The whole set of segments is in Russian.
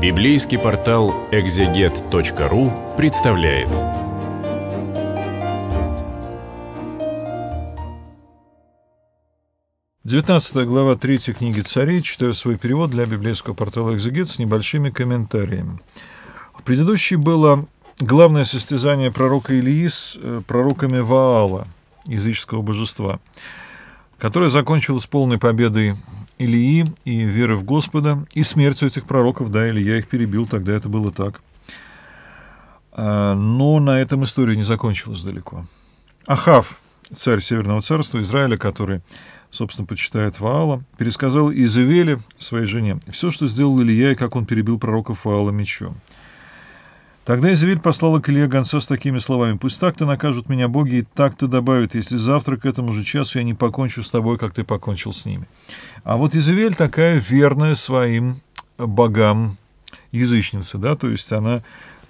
Библейский портал экзегет.ру представляет. Девятнадцатая глава третьей книги царей, читаю свой перевод для библейского портала «Экзегет» с небольшими комментариями. В предыдущей было главное состязание пророка Илии с э, пророками Ваала, языческого божества, которое закончилось полной победой Илии и веры в Господа, и смертью этих пророков, да, Или я их перебил, тогда это было так. А, но на этом история не закончилась далеко. Ахав, царь Северного царства Израиля, который, собственно, почитает Ваала, пересказал Изавеле, своей жене, все, что сделал Илья и как он перебил пророков Ваала мечом. Тогда Изавель послала к Илье гонца с такими словами. «Пусть так-то накажут меня боги, и так-то добавят, если завтра к этому же часу я не покончу с тобой, как ты покончил с ними». А вот Изавель такая верная своим богам язычница, да, то есть она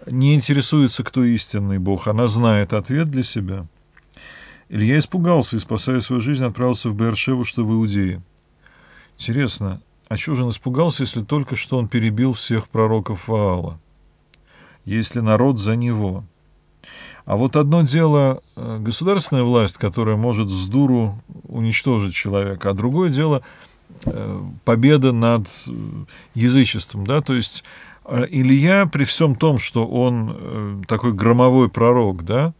не интересуется, кто истинный бог, она знает ответ для себя. Илья испугался и, спасая свою жизнь, отправился в Бершеву, что в Иудее. Интересно, а чего же он испугался, если только что он перебил всех пророков Ваала? если народ за него. А вот одно дело э, государственная власть, которая может с дуру уничтожить человека, а другое дело э, победа над э, язычеством, да, то есть Илья при всем том, что он такой громовой пророк, да,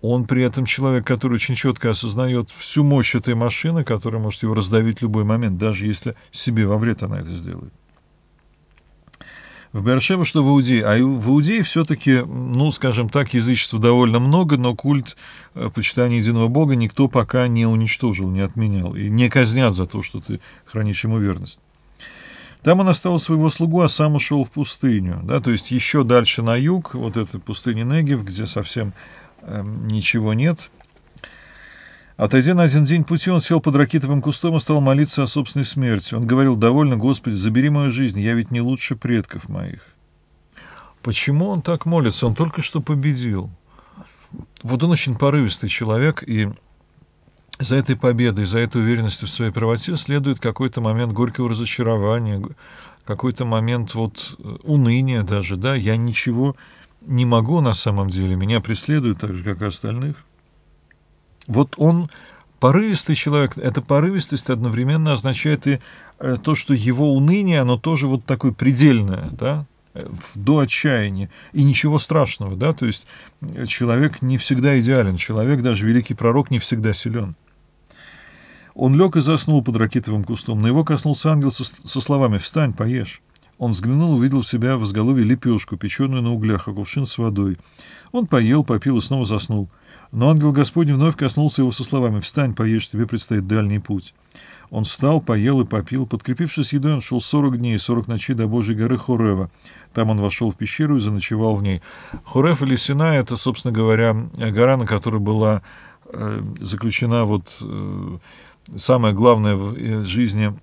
он при этом человек, который очень четко осознает всю мощь этой машины, которая может его раздавить в любой момент, даже если себе во вред она это сделает в Бершеве, что в Иудее. А в Иудее все-таки, ну, скажем так, язычества довольно много, но культ э, почитания единого Бога никто пока не уничтожил, не отменял. И не казнят за то, что ты хранишь ему верность. Там он оставил своего слугу, а сам ушел в пустыню. Да, то есть еще дальше на юг, вот эта пустыня Негев, где совсем э, ничего нет – Отойдя на один день пути, он сел под ракитовым кустом и стал молиться о собственной смерти. Он говорил довольно, «Господи, забери мою жизнь, я ведь не лучше предков моих». Почему он так молится? Он только что победил. Вот он очень порывистый человек, и за этой победой, за этой уверенностью в своей правоте следует какой-то момент горького разочарования, какой-то момент вот э, уныния даже, да, я ничего не могу на самом деле, меня преследуют так же, как и остальных – вот он порывистый человек, эта порывистость одновременно означает и э, то, что его уныние, оно тоже вот такое предельное, да, э, до отчаяния. И ничего страшного, да, то есть э, человек не всегда идеален, человек, даже великий пророк, не всегда силен. Он лег и заснул под ракитовым кустом. На его коснулся ангел со, со словами «Встань, поешь». Он взглянул и увидел в себя в изголовье лепешку, печеную на углях, а кувшин с водой. Он поел, попил и снова заснул. — но ангел Господень вновь коснулся его со словами «Встань, поешь, тебе предстоит дальний путь». Он встал, поел и попил. Подкрепившись едой, он шел сорок дней и сорок ночей до Божьей горы Хорева. Там он вошел в пещеру и заночевал в ней. Хорев или Сина — это, собственно говоря, гора, на которой была э, заключена вот э, самое главное в э, жизни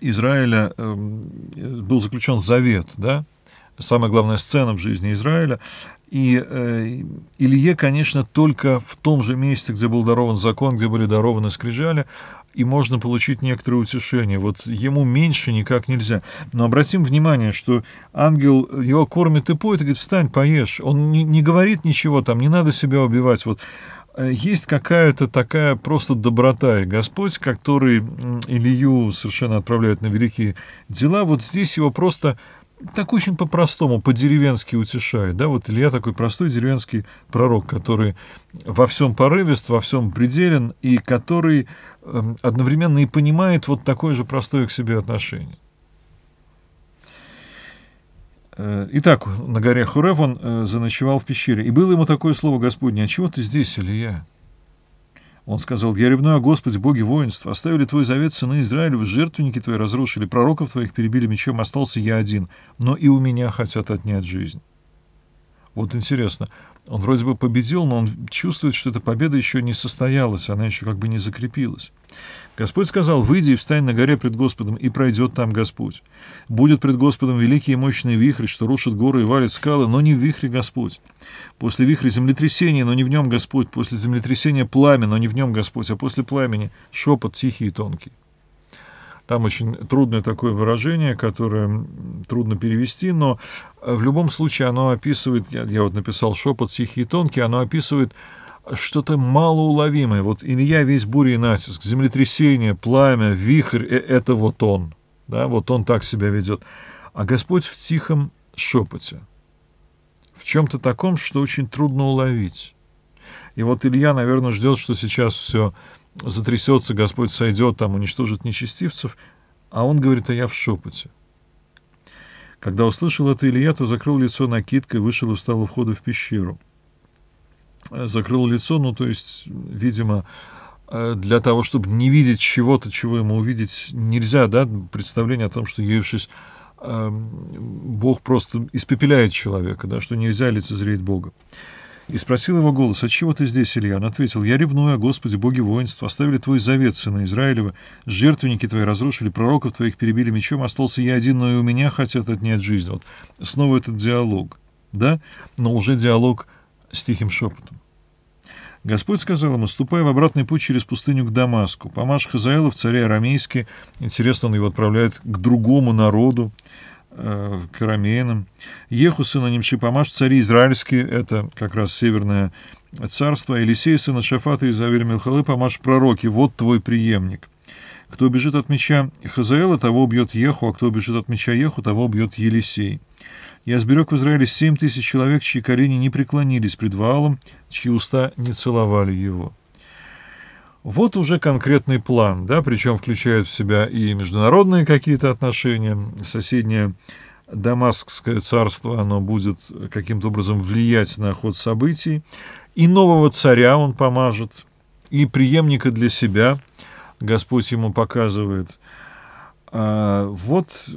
Израиля, э, был заключен завет, да, самая главная сцена в жизни Израиля. И э, Илье, конечно, только в том же месте, где был дарован закон, где были дарованы скрижали, и можно получить некоторое утешение. Вот ему меньше никак нельзя. Но обратим внимание, что ангел его кормит и поет, и говорит, встань, поешь. Он не, не говорит ничего там, не надо себя убивать. Вот э, есть какая-то такая просто доброта. И Господь, который Илью совершенно отправляет на великие дела, вот здесь его просто так очень по-простому, по-деревенски утешает. Да? Вот Илья такой простой деревенский пророк, который во всем порывист, во всем пределен, и который эм, одновременно и понимает вот такое же простое к себе отношение. Э, итак, на горе Хурев он э, заночевал в пещере. И было ему такое слово Господне, «А чего ты здесь, Илья?» Он сказал, «Я ревную о Господе, Боге воинств, Оставили твой завет сыны Израиля в жертвенники твои разрушили, пророков твоих перебили мечом, остался я один, но и у меня хотят отнять жизнь». Вот интересно, он вроде бы победил, но он чувствует, что эта победа еще не состоялась, она еще как бы не закрепилась. Господь сказал, выйди и встань на горе пред Господом, и пройдет там Господь. Будет пред Господом великий и мощный вихрь, что рушит горы и валит скалы, но не в вихре Господь. После вихря землетрясение, но не в нем Господь. После землетрясения пламя, но не в нем Господь. А после пламени шепот тихий и тонкий. Там очень трудное такое выражение, которое трудно перевести, но э, в любом случае оно описывает, я, я вот написал шепот тихий и тонкий, оно описывает э, что-то малоуловимое. Вот Илья весь буря и натиск, землетрясение, пламя, вихрь э, — это вот он. Да, вот он так себя ведет. А Господь в тихом шепоте, в чем-то таком, что очень трудно уловить. И вот Илья, наверное, ждет, что сейчас все затрясется, Господь сойдет, там уничтожит нечестивцев, а он говорит, а я в шепоте. Когда услышал это Илья, то закрыл лицо накидкой, вышел и встал у входа в пещеру. Э, закрыл лицо, ну, то есть, видимо, э, для того, чтобы не видеть чего-то, чего ему увидеть нельзя, да, представление о том, что, явившись, эм, Бог просто испепеляет человека, да, что нельзя лицезреть Бога. И спросил его голос, «Отчего ты здесь, Илья?» Он ответил, «Я ревную, о Господи, боги воинства, оставили твой завет, сына Израилева, жертвенники твои разрушили, пророков твоих перебили мечом, остался я один, но и у меня хотят отнять жизнь». Вот снова этот диалог, да? Но уже диалог с тихим шепотом. Господь сказал ему, ступай в обратный путь через пустыню к Дамаску. Помашь Хазаэла в царе Арамейске. Интересно, он его отправляет к другому народу. Э, Карамейном. Еху, сына Немчипамаш, цари израильские, это как раз северное царство. Елисея сына Шафата и Завель Милхалы, Памаш, пророки, вот твой преемник. Кто бежит от меча Хазаэла, того бьет Еху, а кто бежит от меча Еху, того бьет Елисей. Я сберег в Израиле семь тысяч человек, чьи колени не преклонились пред Ваалом, чьи уста не целовали его. Вот уже конкретный план, да, причем включает в себя и международные какие-то отношения, соседнее Дамаскское царство, оно будет каким-то образом влиять на ход событий, и нового царя он помажет, и преемника для себя Господь ему показывает. А вот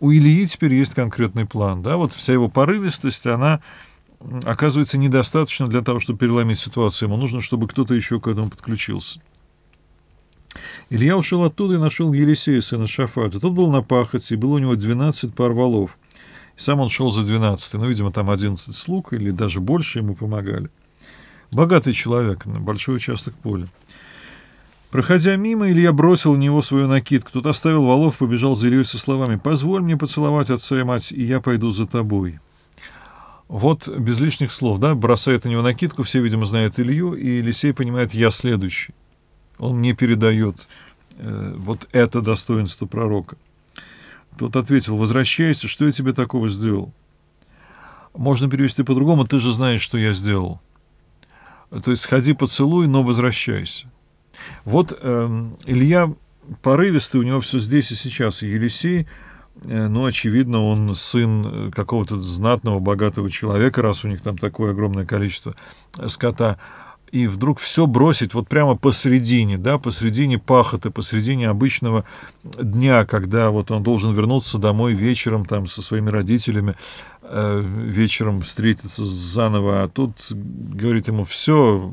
у Ильи теперь есть конкретный план, да, вот вся его порывистость, она оказывается недостаточно для того, чтобы переломить ситуацию. Ему нужно, чтобы кто-то еще к этому подключился. Илья ушел оттуда и нашел Елисея, сына Шафата. Тот был на пахоте, и было у него 12 пар валов. сам он шел за 12. но ну, видимо, там 11 слуг или даже больше ему помогали. Богатый человек, на большой участок поля. Проходя мимо, Илья бросил в него свою накидку. Тот оставил валов, побежал за Ильей со словами «Позволь мне поцеловать отца и мать, и я пойду за тобой». Вот без лишних слов, да, бросает на него накидку, все, видимо, знают Илью, и Елисей понимает «я следующий» он мне передает э, вот это достоинство пророка. Тот ответил, возвращайся, что я тебе такого сделал? Можно перевести по-другому, ты же знаешь, что я сделал. То есть ходи поцелуй, но возвращайся. Вот э, Илья порывистый, у него все здесь и сейчас. Елисей, э, ну, очевидно, он сын э, какого-то знатного, богатого человека, раз у них там такое огромное количество э, скота и вдруг все бросить вот прямо посредине, да, посредине пахоты, посредине обычного дня, когда вот он должен вернуться домой вечером там со своими родителями, э, вечером встретиться заново, а тут говорит ему все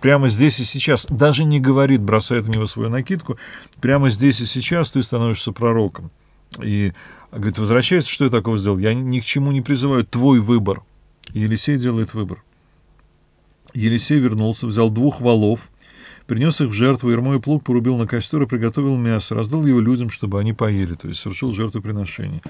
прямо здесь и сейчас, даже не говорит, бросает в него свою накидку, прямо здесь и сейчас ты становишься пророком. И говорит, возвращается, что я такого сделал? Я ни к чему не призываю, твой выбор. И Елисей делает выбор. Елисей вернулся, взял двух валов, принес их в жертву, ермой плуг порубил на костер и приготовил мясо, раздал его людям, чтобы они поели, то есть совершил жертвоприношение.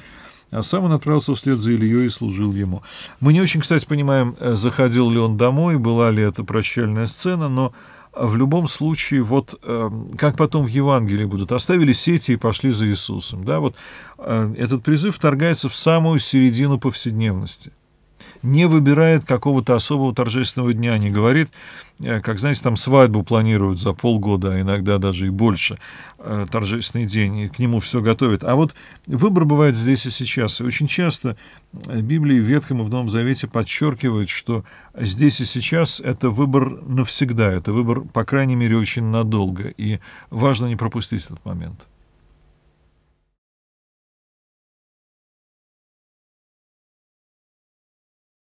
А сам он отправился вслед за Ильей и служил ему. Мы не очень, кстати, понимаем, э, заходил ли он домой, была ли это прощальная сцена, но э, в любом случае, вот эм, как потом в Евангелии будут, оставили сети и пошли за Иисусом. Да, вот э, этот призыв вторгается в самую середину повседневности – не выбирает какого-то особого торжественного дня, не говорит, э, как, знаете, там свадьбу планируют за полгода, а иногда даже и больше, э, торжественный день, и к нему все готовят. А вот выбор бывает здесь и сейчас. И очень часто э, Библии в Ветхом и в Новом Завете подчеркивают, что здесь и сейчас это выбор навсегда, это выбор, по крайней мере, очень надолго, и важно не пропустить этот момент.